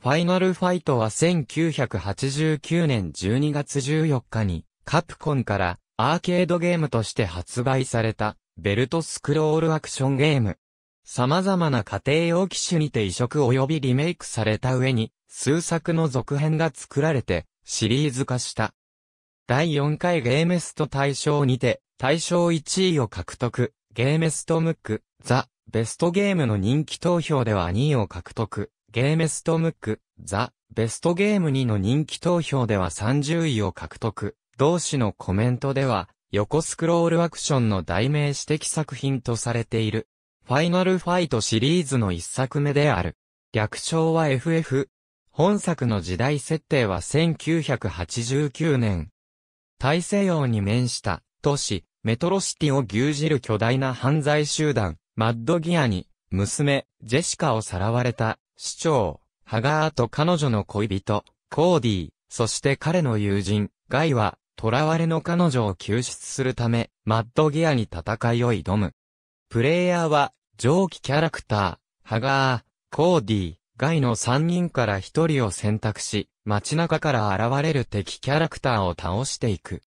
ファイナルファイトは1989年12月14日に、カプコンからアーケードゲームとして発売された、ベルトスクロールアクションゲーム。様々な家庭用機種にて移植及びリメイクされた上に、数作の続編が作られて、シリーズ化した。第4回ゲームスト大賞にて、大賞1位を獲得、ゲームストムック、ザ・ベストゲームの人気投票では2位を獲得。ゲームストムック、ザ・ベストゲーム2の人気投票では30位を獲得。同誌のコメントでは、横スクロールアクションの代名詞的作品とされている。ファイナルファイトシリーズの一作目である。略称は FF。本作の時代設定は1989年。大西洋に面した都市、メトロシティを牛耳る巨大な犯罪集団、マッドギアに、娘、ジェシカをさらわれた市長、ハガーと彼女の恋人、コーディー、そして彼の友人、ガイは、囚われの彼女を救出するため、マッドギアに戦いを挑む。プレイヤーは、上記キャラクター、ハガー、コーディー、ガイの3人から1人を選択し、街中から現れる敵キャラクターを倒していく。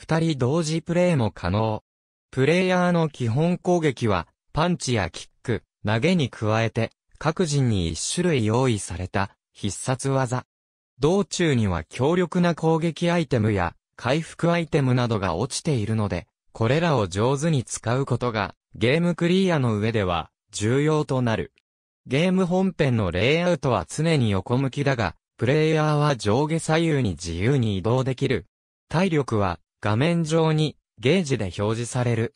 2人同時プレイも可能。プレイヤーの基本攻撃は、パンチやキック、投げに加えて、各人に一種類用意された必殺技。道中には強力な攻撃アイテムや回復アイテムなどが落ちているので、これらを上手に使うことがゲームクリアの上では重要となる。ゲーム本編のレイアウトは常に横向きだが、プレイヤーは上下左右に自由に移動できる。体力は画面上にゲージで表示される。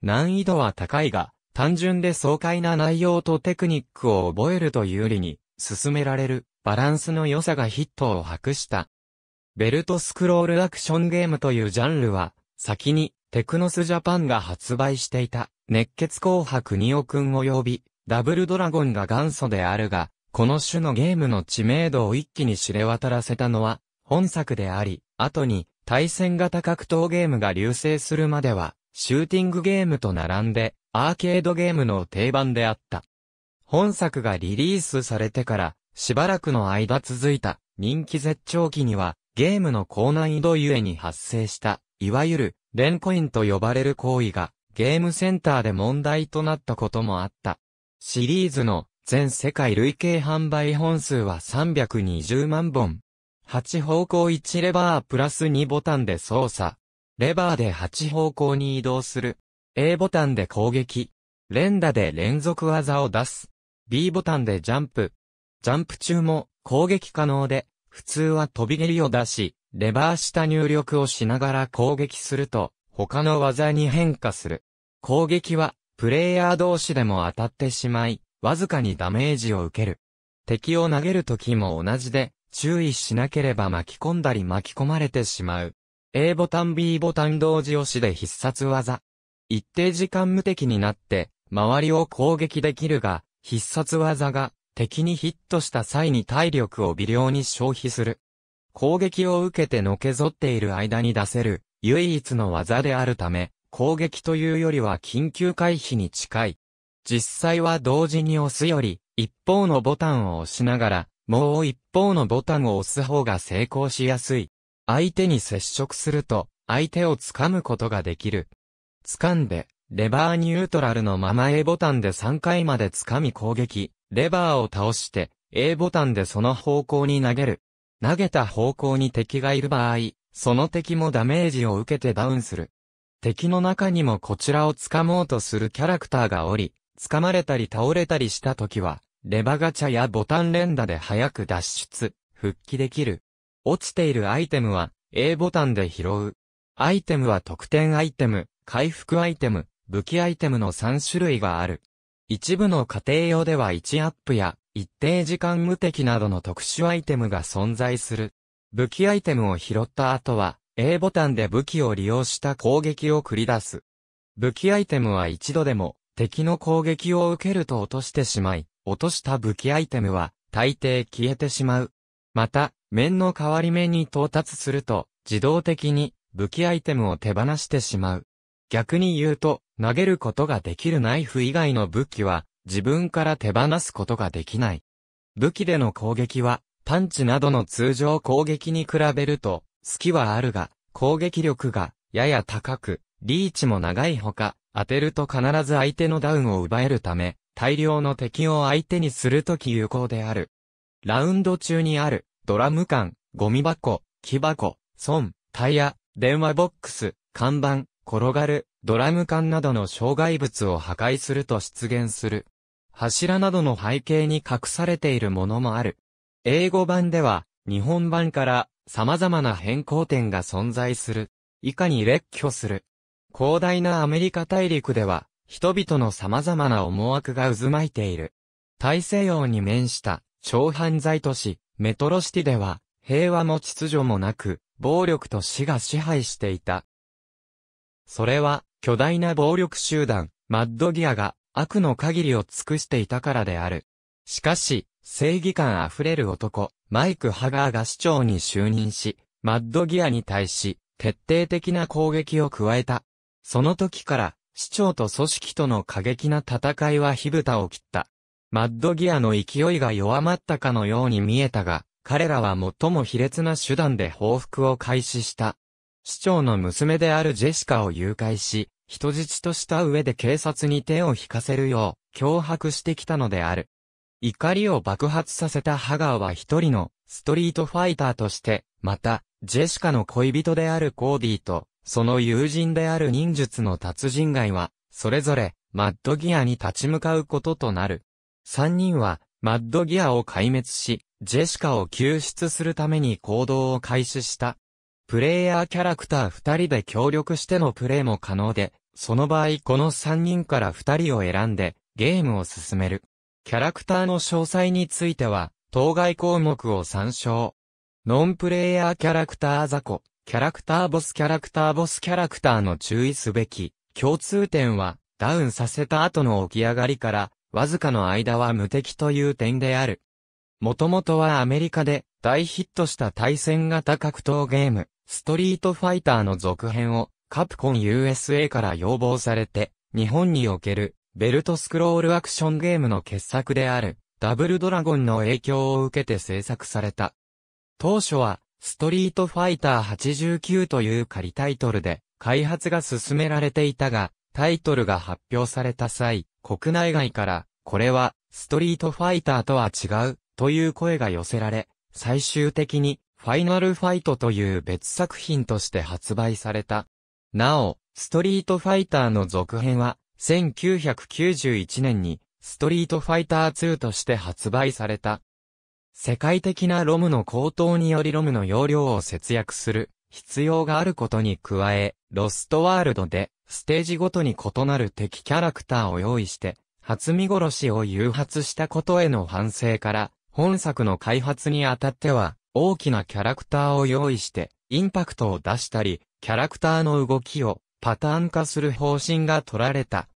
難易度は高いが、単純で爽快な内容とテクニックを覚えるという理に、進められる、バランスの良さがヒットを博した。ベルトスクロールアクションゲームというジャンルは、先に、テクノスジャパンが発売していた、熱血紅白ニオくん及び、ダブルドラゴンが元祖であるが、この種のゲームの知名度を一気に知れ渡らせたのは、本作であり、後に、対戦型格闘ゲームが流星するまでは、シューティングゲームと並んで、アーケードゲームの定番であった。本作がリリースされてから、しばらくの間続いた人気絶頂期には、ゲームの高難易度ゆえに発生した、いわゆる、レンコインと呼ばれる行為が、ゲームセンターで問題となったこともあった。シリーズの全世界累計販売本数は320万本。8方向1レバープラス2ボタンで操作、レバーで8方向に移動する。A ボタンで攻撃。連打で連続技を出す。B ボタンでジャンプ。ジャンプ中も攻撃可能で、普通は飛び蹴りを出し、レバー下入力をしながら攻撃すると、他の技に変化する。攻撃は、プレイヤー同士でも当たってしまい、わずかにダメージを受ける。敵を投げる時も同じで、注意しなければ巻き込んだり巻き込まれてしまう。A ボタン B ボタン同時押しで必殺技。一定時間無敵になって、周りを攻撃できるが、必殺技が敵にヒットした際に体力を微量に消費する。攻撃を受けてのけぞっている間に出せる唯一の技であるため、攻撃というよりは緊急回避に近い。実際は同時に押すより、一方のボタンを押しながら、もう一方のボタンを押す方が成功しやすい。相手に接触すると、相手を掴むことができる。掴んで、レバーニュートラルのまま A ボタンで3回まで掴み攻撃、レバーを倒して、A ボタンでその方向に投げる。投げた方向に敵がいる場合、その敵もダメージを受けてダウンする。敵の中にもこちらを掴もうとするキャラクターがおり、掴まれたり倒れたりした時は、レバガチャやボタン連打で早く脱出、復帰できる。落ちているアイテムは A ボタンで拾う。アイテムは特典アイテム、回復アイテム、武器アイテムの3種類がある。一部の家庭用では1アップや一定時間無敵などの特殊アイテムが存在する。武器アイテムを拾った後は A ボタンで武器を利用した攻撃を繰り出す。武器アイテムは一度でも敵の攻撃を受けると落としてしまい、落とした武器アイテムは大抵消えてしまう。また、面の変わり目に到達すると、自動的に武器アイテムを手放してしまう。逆に言うと、投げることができるナイフ以外の武器は、自分から手放すことができない。武器での攻撃は、パンチなどの通常攻撃に比べると、隙はあるが、攻撃力が、やや高く、リーチも長いほか、当てると必ず相手のダウンを奪えるため、大量の敵を相手にするとき有効である。ラウンド中にある、ドラム缶、ゴミ箱、木箱、損、タイヤ、電話ボックス、看板、転がる、ドラム缶などの障害物を破壊すると出現する。柱などの背景に隠されているものもある。英語版では、日本版から様々な変更点が存在する。以下に列挙する。広大なアメリカ大陸では、人々の様々な思惑が渦巻いている。大西洋に面した、超犯罪都市、メトロシティでは、平和も秩序もなく、暴力と死が支配していた。それは、巨大な暴力集団、マッドギアが、悪の限りを尽くしていたからである。しかし、正義感あふれる男、マイク・ハガーが市長に就任し、マッドギアに対し、徹底的な攻撃を加えた。その時から、市長と組織との過激な戦いは火蓋を切った。マッドギアの勢いが弱まったかのように見えたが、彼らは最も卑劣な手段で報復を開始した。市長の娘であるジェシカを誘拐し、人質とした上で警察に手を引かせるよう、脅迫してきたのである。怒りを爆発させたハガーは一人のストリートファイターとして、また、ジェシカの恋人であるコーディと、その友人である忍術の達人外は、それぞれ、マッドギアに立ち向かうこととなる。3人は、マッドギアを壊滅し、ジェシカを救出するために行動を開始した。プレイヤーキャラクター2人で協力してのプレイも可能で、その場合この3人から2人を選んで、ゲームを進める。キャラクターの詳細については、当該項目を参照。ノンプレイヤーキャラクターザコ、キャラクターボスキャラクターボスキャラクターの注意すべき、共通点は、ダウンさせた後の起き上がりから、わずかの間は無敵という点である。もともとはアメリカで大ヒットした対戦型格闘ゲーム、ストリートファイターの続編をカプコン USA から要望されて、日本におけるベルトスクロールアクションゲームの傑作である、ダブルドラゴンの影響を受けて制作された。当初は、ストリートファイター89という仮タイトルで、開発が進められていたが、タイトルが発表された際、国内外から、これは、ストリートファイターとは違う、という声が寄せられ、最終的に、ファイナルファイトという別作品として発売された。なお、ストリートファイターの続編は、1991年に、ストリートファイター2として発売された。世界的なロムの高騰によりロムの容量を節約する必要があることに加え、ロストワールドで、ステージごとに異なる敵キャラクターを用意して、初見殺しを誘発したことへの反省から、本作の開発にあたっては、大きなキャラクターを用意して、インパクトを出したり、キャラクターの動きをパターン化する方針が取られた。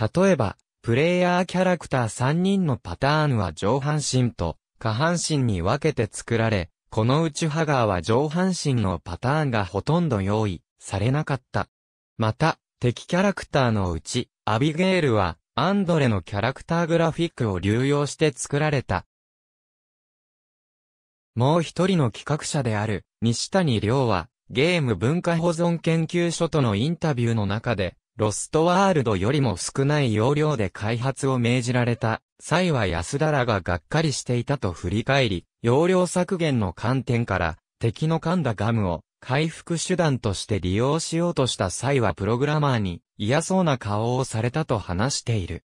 例えば、プレイヤーキャラクター3人のパターンは上半身と下半身に分けて作られ、このうちハガーは上半身のパターンがほとんど用意されなかった。また、敵キャラクターのうち、アビゲールは、アンドレのキャラクターグラフィックを流用して作られた。もう一人の企画者である、西谷亮は、ゲーム文化保存研究所とのインタビューの中で、ロストワールドよりも少ない容量で開発を命じられた。際は安田らががっかりしていたと振り返り、容量削減の観点から、敵の噛んだガムを回復手段として利用しようとした際はプログラマーに嫌そうな顔をされたと話している。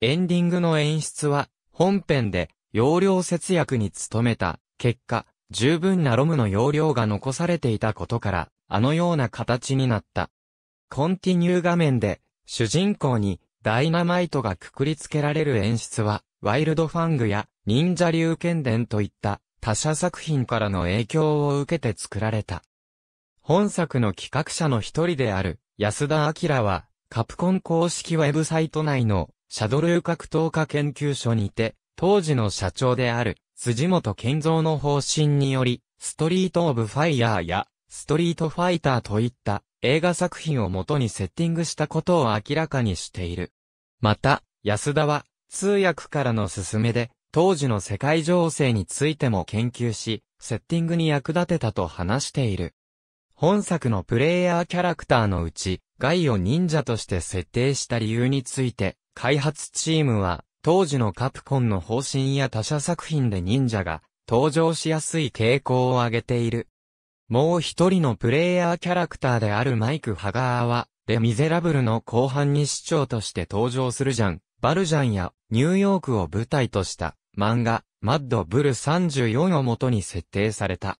エンディングの演出は本編で容量節約に努めた結果、十分なロムの容量が残されていたことから、あのような形になった。コンティニュー画面で主人公にダイナマイトがくくりつけられる演出は、ワイルドファングや忍者流剣伝といった他社作品からの影響を受けて作られた。本作の企画者の一人である安田明は、カプコン公式ウェブサイト内のシャドルー格闘家研究所にて、当時の社長である辻本健三の方針により、ストリート・オブ・ファイヤーやストリート・ファイターといった映画作品をもとにセッティングしたことを明らかにしている。また、安田は、通訳からの勧めで、当時の世界情勢についても研究し、セッティングに役立てたと話している。本作のプレイヤーキャラクターのうち、ガイを忍者として設定した理由について、開発チームは、当時のカプコンの方針や他社作品で忍者が登場しやすい傾向を上げているもう一人のプレイヤーキャラクターであるマイク・ハガーは、レ・ミゼラブルの後半に市長として登場するジャン、バルジャンやニューヨークを舞台とした漫画、マッド・ブル34をもとに設定された。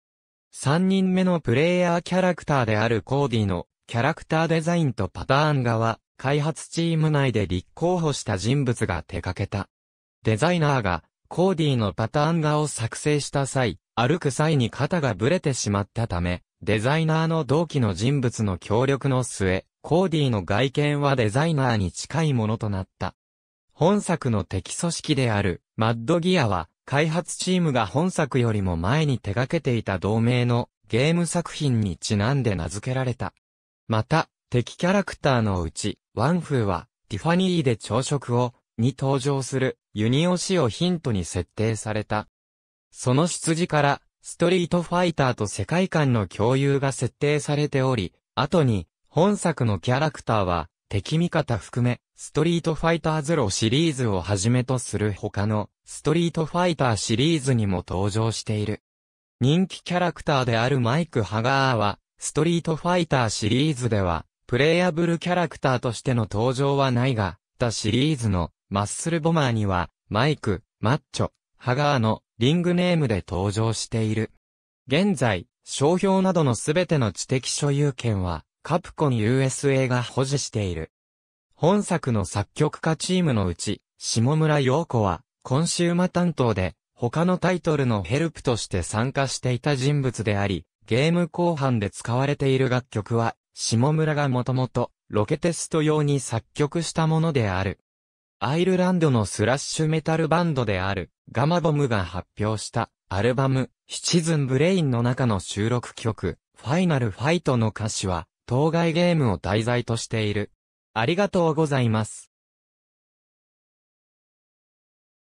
三人目のプレイヤーキャラクターであるコーディのキャラクターデザインとパターン画は、開発チーム内で立候補した人物が手掛けた。デザイナーがコーディのパターン画を作成した際、歩く際に肩がブレてしまったため、デザイナーの同期の人物の協力の末、コーディの外見はデザイナーに近いものとなった。本作の敵組織である、マッドギアは、開発チームが本作よりも前に手掛けていた同盟のゲーム作品にちなんで名付けられた。また、敵キャラクターのうち、ワンフーは、ティファニーで朝食を、に登場する、ユニオシをヒントに設定された、その羊から、ストリートファイターと世界観の共有が設定されており、後に、本作のキャラクターは、敵味方含め、ストリートファイターゼロシリーズをはじめとする他の、ストリートファイターシリーズにも登場している。人気キャラクターであるマイク・ハガーは、ストリートファイターシリーズでは、プレイアブルキャラクターとしての登場はないが、他シリーズの、マッスルボマーには、マイク、マッチョ、ハガーのリングネームで登場している。現在、商標などのすべての知的所有権は、カプコン USA が保持している。本作の作曲家チームのうち、下村陽子は、コンシューマ担当で、他のタイトルのヘルプとして参加していた人物であり、ゲーム後半で使われている楽曲は、下村がもともと、ロケテスト用に作曲したものである。アイルランドのスラッシュメタルバンドである、ガマボムが発表した、アルバム、シチズンブレインの中の収録曲、ファイナルファイトの歌詞は、当該ゲームを題材としている。ありがとうございます。